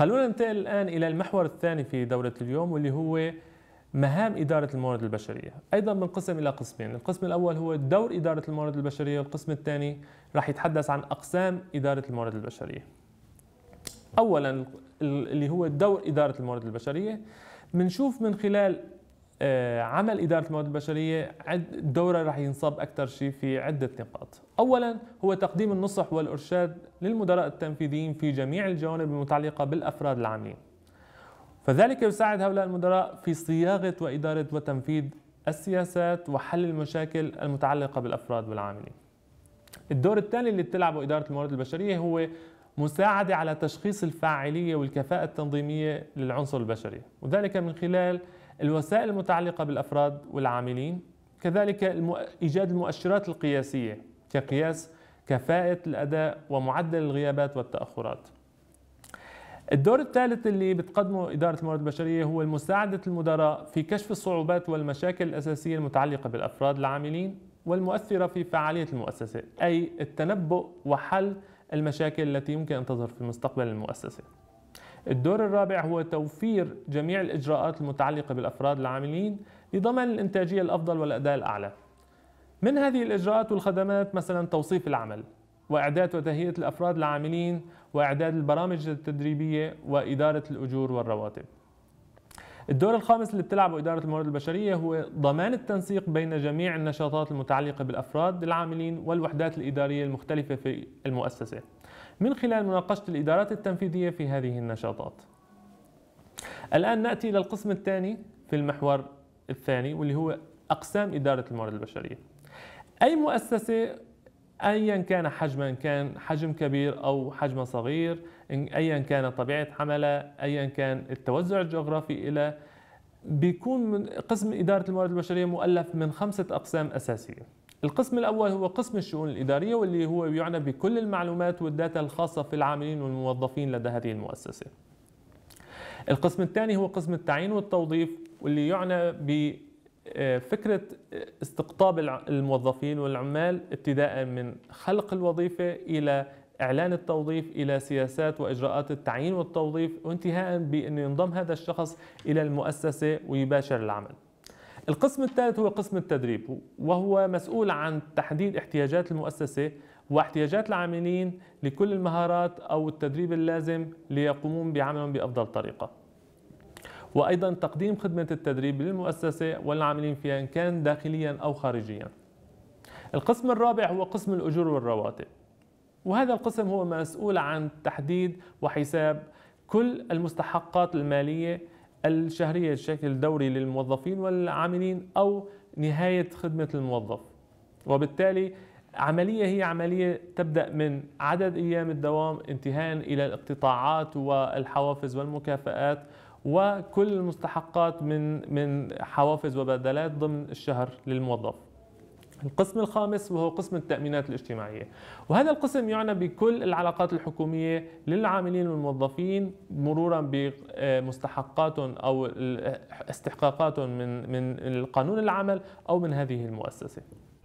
خلونا ننتقل الآن إلى المحور الثاني في دورة اليوم واللي هو مهام إدارة الموارد البشرية أيضا بنقسم إلى قسمين القسم الأول هو دور إدارة الموارد البشرية والقسم الثاني راح يتحدث عن أقسام إدارة الموارد البشرية أولا اللي هو دور إدارة الموارد البشرية بنشوف من خلال آه، عمل إدارة الموارد البشرية دورة رح ينصب أكثر شيء في عدة نقاط أولا هو تقديم النصح والإرشاد للمدراء التنفيذيين في جميع الجوانب المتعلقة بالأفراد العاملين فذلك يساعد هؤلاء المدراء في صياغة وإدارة وتنفيذ السياسات وحل المشاكل المتعلقة بالأفراد والعاملين الدور الثاني اللي بتلعبه إدارة الموارد البشرية هو مساعدة على تشخيص الفاعلية والكفاءة التنظيمية للعنصر البشري وذلك من خلال الوسائل المتعلقة بالأفراد والعاملين كذلك إيجاد المؤشرات القياسية كقياس كفاءة الأداء ومعدل الغيابات والتأخرات الدور الثالث اللي بتقدمه إدارة الموارد البشرية هو مساعدة المدراء في كشف الصعوبات والمشاكل الأساسية المتعلقة بالأفراد العاملين والمؤثرة في فعالية المؤسسة أي التنبؤ وحل المشاكل التي يمكن أن تظهر في مستقبل المؤسسة الدور الرابع هو توفير جميع الإجراءات المتعلقة بالأفراد العاملين لضمان الإنتاجية الأفضل والأداء الأعلى من هذه الإجراءات والخدمات مثلا توصيف العمل وإعداد وتهيئة الأفراد العاملين وإعداد البرامج التدريبية وإدارة الأجور والرواتب الدور الخامس اللي بتلعبه إدارة الموارد البشرية هو ضمان التنسيق بين جميع النشاطات المتعلقة بالأفراد العاملين والوحدات الإدارية المختلفة في المؤسسة من خلال مناقشة الإدارات التنفيذية في هذه النشاطات الآن نأتي إلى القسم الثاني في المحور الثاني واللي هو أقسام إدارة الموارد البشرية أي مؤسسة ايا كان حجما كان حجم كبير او حجم صغير ايا كان طبيعه عملها ايا كان التوزع الجغرافي الى بيكون من قسم اداره الموارد البشريه مؤلف من خمسه اقسام اساسيه القسم الأول هو قسم الشؤون الإدارية واللي هو يعنى بكل المعلومات والداتا الخاصة في العاملين والموظفين لدى هذه المؤسسة القسم الثاني هو قسم التعيين والتوظيف واللي يعنى بفكرة استقطاب الموظفين والعمال ابتداء من خلق الوظيفة إلى إعلان التوظيف إلى سياسات وإجراءات التعيين والتوظيف وانتهاء بأن ينضم هذا الشخص إلى المؤسسة ويباشر العمل القسم الثالث هو قسم التدريب وهو مسؤول عن تحديد احتياجات المؤسسة واحتياجات العاملين لكل المهارات أو التدريب اللازم ليقومون بعملهم بأفضل طريقة وأيضا تقديم خدمة التدريب للمؤسسة والعاملين فيها إن كان داخليا أو خارجيا القسم الرابع هو قسم الأجور والرواتب وهذا القسم هو مسؤول عن تحديد وحساب كل المستحقات المالية الشهرية بشكل دوري للموظفين والعاملين أو نهاية خدمة الموظف وبالتالي عملية هي عملية تبدأ من عدد أيام الدوام انتهاء إلى الاقتطاعات والحوافز والمكافآت وكل المستحقات من من حوافز وبدلات ضمن الشهر للموظف القسم الخامس وهو قسم التأمينات الاجتماعية وهذا القسم يعنى بكل العلاقات الحكومية للعاملين والموظفين مرورا بمستحقاتهم أو استحقاقاتهم من القانون قانون العمل أو من هذه المؤسسة